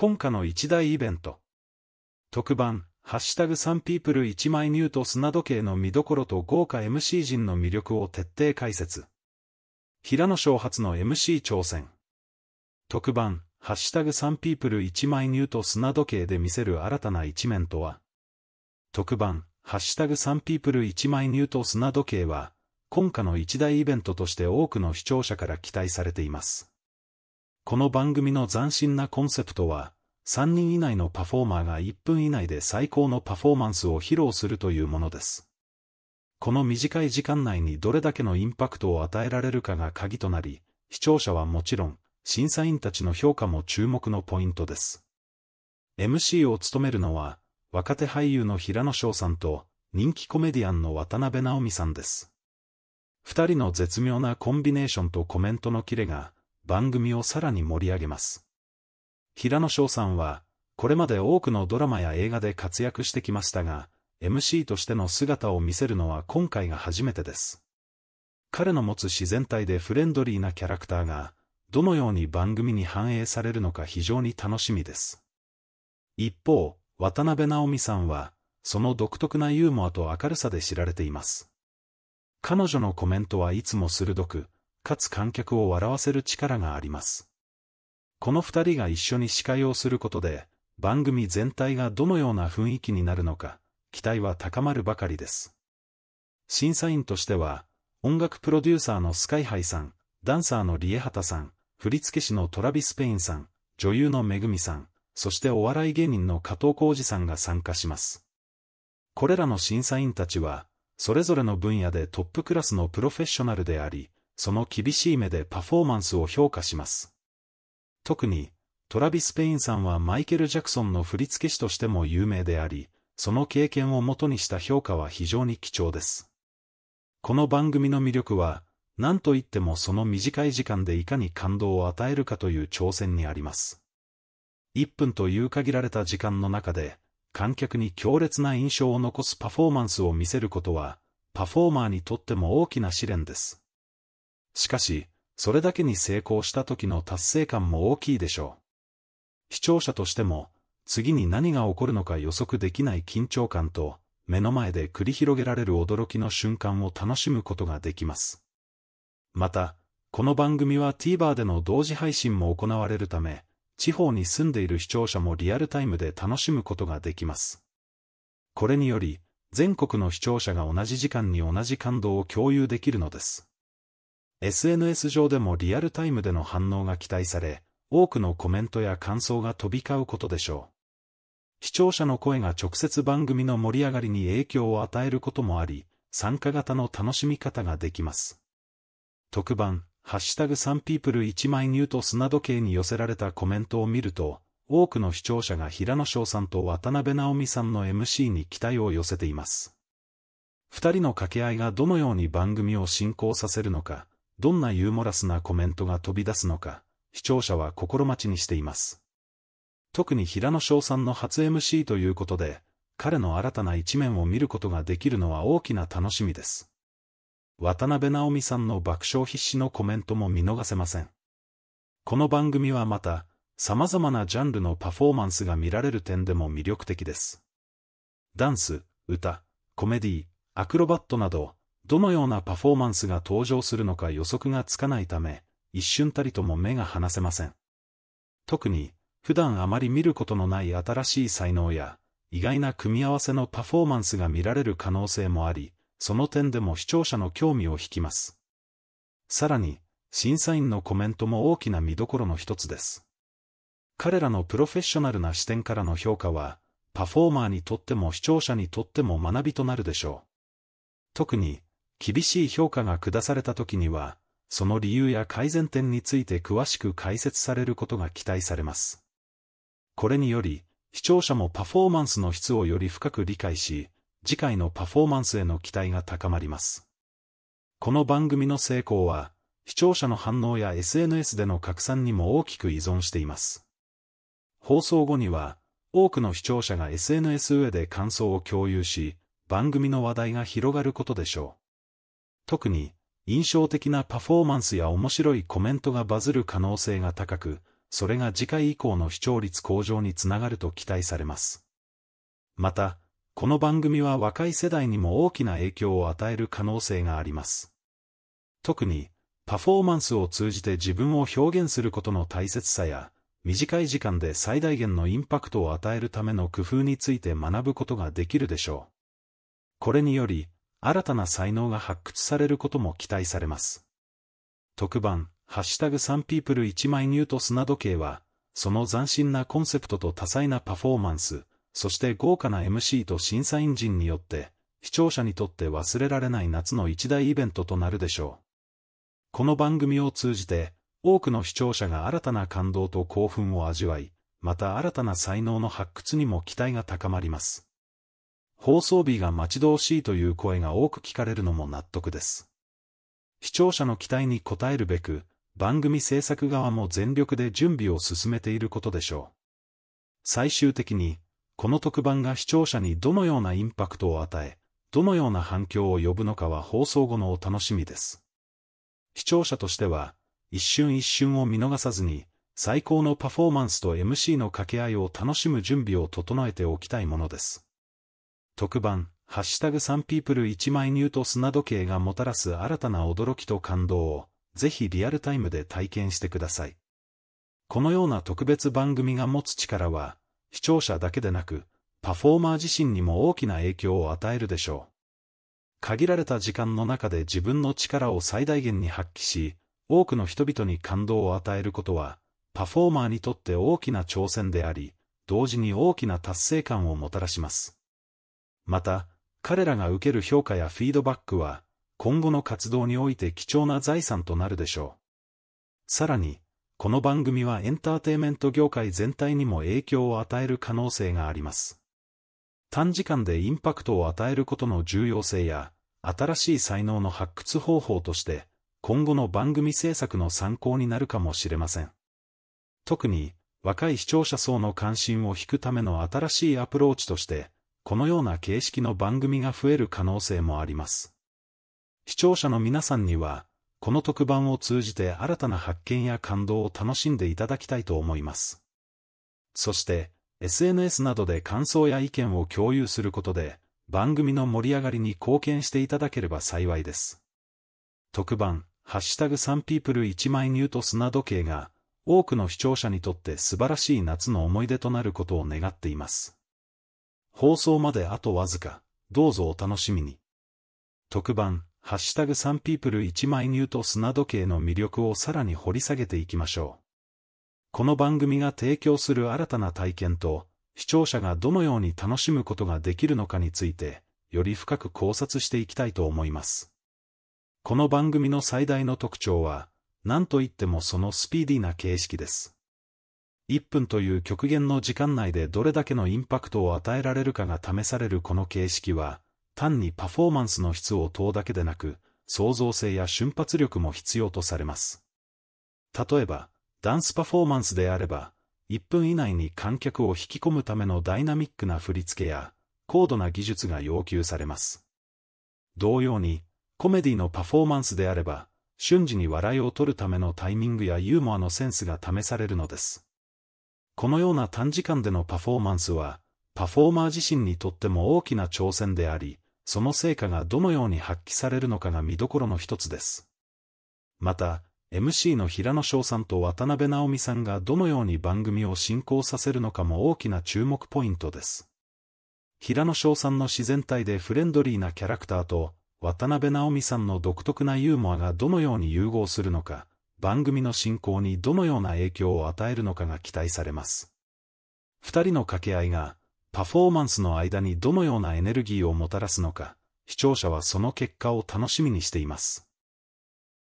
今夏の一大イベント。特番、ハッシュタグサンピープル1枚ニュート砂時計の見どころと豪華 MC 陣の魅力を徹底解説。平野翔初の MC 挑戦。特番、ハッシュタグサンピープル1枚ニュート砂時計で見せる新たな一面とは特番、ハッシュタグサンピープル1枚ニュート砂時計は、今夏の一大イベントとして多くの視聴者から期待されています。この番組の斬新なコンセプトは、3人以内のパフォーマーが1分以内で最高のパフォーマンスを披露するというものです。この短い時間内にどれだけのインパクトを与えられるかが鍵となり、視聴者はもちろん、審査員たちの評価も注目のポイントです。MC を務めるのは、若手俳優の平野翔さんと、人気コメディアンの渡辺直美さんです。二人の絶妙なコンビネーションとコメントのキレが、番組をさらに盛り上げます。平野翔さんは、これまで多くのドラマや映画で活躍してきましたが、MC としての姿を見せるのは今回が初めてです。彼の持つ自然体でフレンドリーなキャラクターが、どのように番組に反映されるのか非常に楽しみです。一方、渡辺直美さんは、その独特なユーモアと明るさで知られています。彼女のコメントはいつも鋭く、かつ観客を笑わせる力があります。この二人が一緒に司会をすることで、番組全体がどのような雰囲気になるのか、期待は高まるばかりです。審査員としては、音楽プロデューサーのスカイハイさん、ダンサーのリエハタさん、振付師のトラビス・ペインさん、女優のめぐみさん、そしてお笑い芸人の加藤浩二さんが参加します。これらの審査員たちは、それぞれの分野でトップクラスのプロフェッショナルであり、その厳しい目でパフォーマンスを評価します。特に、トラビス・ペインさんはマイケル・ジャクソンの振付師としても有名であり、その経験をもとにした評価は非常に貴重です。この番組の魅力は、何と言ってもその短い時間でいかに感動を与えるかという挑戦にあります。1分という限られた時間の中で、観客に強烈な印象を残すパフォーマンスを見せることは、パフォーマーにとっても大きな試練です。しかし、それだけに成功した時の達成感も大きいでしょう。視聴者としても、次に何が起こるのか予測できない緊張感と、目の前で繰り広げられる驚きの瞬間を楽しむことができます。また、この番組は TVer での同時配信も行われるため、地方に住んでいる視聴者もリアルタイムで楽しむことができます。これにより、全国の視聴者が同じ時間に同じ感動を共有できるのです。SNS 上でもリアルタイムでの反応が期待され、多くのコメントや感想が飛び交うことでしょう。視聴者の声が直接番組の盛り上がりに影響を与えることもあり、参加型の楽しみ方ができます。特番、ハッシュタグサンピープル1枚ニュート砂時計に寄せられたコメントを見ると、多くの視聴者が平野翔さんと渡辺直美さんの MC に期待を寄せています。二人の掛け合いがどのように番組を進行させるのか、どんなユーモラスなコメントが飛び出すのか、視聴者は心待ちにしています。特に平野翔さんの初 MC ということで、彼の新たな一面を見ることができるのは大きな楽しみです。渡辺直美さんの爆笑必至のコメントも見逃せません。この番組はまた、様々なジャンルのパフォーマンスが見られる点でも魅力的です。ダンス、歌、コメディ、アクロバットなど、どのようなパフォーマンスが登場するのか予測がつかないため、一瞬たりとも目が離せません。特に、普段あまり見ることのない新しい才能や、意外な組み合わせのパフォーマンスが見られる可能性もあり、その点でも視聴者の興味を引きます。さらに、審査員のコメントも大きな見どころの一つです。彼らのプロフェッショナルな視点からの評価は、パフォーマーにとっても視聴者にとっても学びとなるでしょう。特に、厳しい評価が下された時には、その理由や改善点について詳しく解説されることが期待されます。これにより、視聴者もパフォーマンスの質をより深く理解し、次回のパフォーマンスへの期待が高まります。この番組の成功は、視聴者の反応や SNS での拡散にも大きく依存しています。放送後には、多くの視聴者が SNS 上で感想を共有し、番組の話題が広がることでしょう。特に、印象的なパフォーマンスや面白いコメントがバズる可能性が高く、それが次回以降の視聴率向上につながると期待されます。また、この番組は若い世代にも大きな影響を与える可能性があります。特に、パフォーマンスを通じて自分を表現することの大切さや、短い時間で最大限のインパクトを与えるための工夫について学ぶことができるでしょう。これにより、新たな才能が発掘されることも期待されます。特番、ハッシュタグンピープル1枚ニュート砂時計は、その斬新なコンセプトと多彩なパフォーマンス、そして豪華な MC と審査員陣によって、視聴者にとって忘れられない夏の一大イベントとなるでしょう。この番組を通じて、多くの視聴者が新たな感動と興奮を味わい、また新たな才能の発掘にも期待が高まります。放送日が待ち遠しいという声が多く聞かれるのも納得です。視聴者の期待に応えるべく、番組制作側も全力で準備を進めていることでしょう。最終的に、この特番が視聴者にどのようなインパクトを与え、どのような反響を呼ぶのかは放送後のお楽しみです。視聴者としては、一瞬一瞬を見逃さずに、最高のパフォーマンスと MC の掛け合いを楽しむ準備を整えておきたいものです。特番、ハッシュタグサンピープル1枚ニュート砂時計がもたらす新たな驚きと感動を、ぜひリアルタイムで体験してください。このような特別番組が持つ力は、視聴者だけでなく、パフォーマー自身にも大きな影響を与えるでしょう。限られた時間の中で自分の力を最大限に発揮し、多くの人々に感動を与えることは、パフォーマーにとって大きな挑戦であり、同時に大きな達成感をもたらします。また、彼らが受ける評価やフィードバックは、今後の活動において貴重な財産となるでしょう。さらに、この番組はエンターテイメント業界全体にも影響を与える可能性があります。短時間でインパクトを与えることの重要性や、新しい才能の発掘方法として、今後の番組制作の参考になるかもしれません。特に、若い視聴者層の関心を引くための新しいアプローチとして、このような形式の番組が増える可能性もあります。視聴者の皆さんには、この特番を通じて新たな発見や感動を楽しんでいただきたいと思います。そして、SNS などで感想や意見を共有することで、番組の盛り上がりに貢献していただければ幸いです。特番、ハッシュタグ3 p e o p l 1枚ニュート砂時計が、多くの視聴者にとって素晴らしい夏の思い出となることを願っています。放送まであとわずか、どうぞお楽しみに。特番、ハッシュタグサンピープル1枚ーと砂時計の魅力をさらに掘り下げていきましょう。この番組が提供する新たな体験と、視聴者がどのように楽しむことができるのかについて、より深く考察していきたいと思います。この番組の最大の特徴は、何といってもそのスピーディーな形式です。1分という極限の時間内でどれだけのインパクトを与えられるかが試されるこの形式は、単にパフォーマンスの質を問うだけでなく、創造性や瞬発力も必要とされます。例えば、ダンスパフォーマンスであれば、1分以内に観客を引き込むためのダイナミックな振り付けや、高度な技術が要求されます。同様に、コメディのパフォーマンスであれば、瞬時に笑いを取るためのタイミングやユーモアのセンスが試されるのです。このような短時間でのパフォーマンスは、パフォーマー自身にとっても大きな挑戦であり、その成果がどのように発揮されるのかが見どころの一つです。また、MC の平野翔さんと渡辺直美さんがどのように番組を進行させるのかも大きな注目ポイントです。平野翔さんの自然体でフレンドリーなキャラクターと、渡辺直美さんの独特なユーモアがどのように融合するのか、番組の進行にどのような影響を与えるのかが期待されます。二人の掛け合いが、パフォーマンスの間にどのようなエネルギーをもたらすのか、視聴者はその結果を楽しみにしています。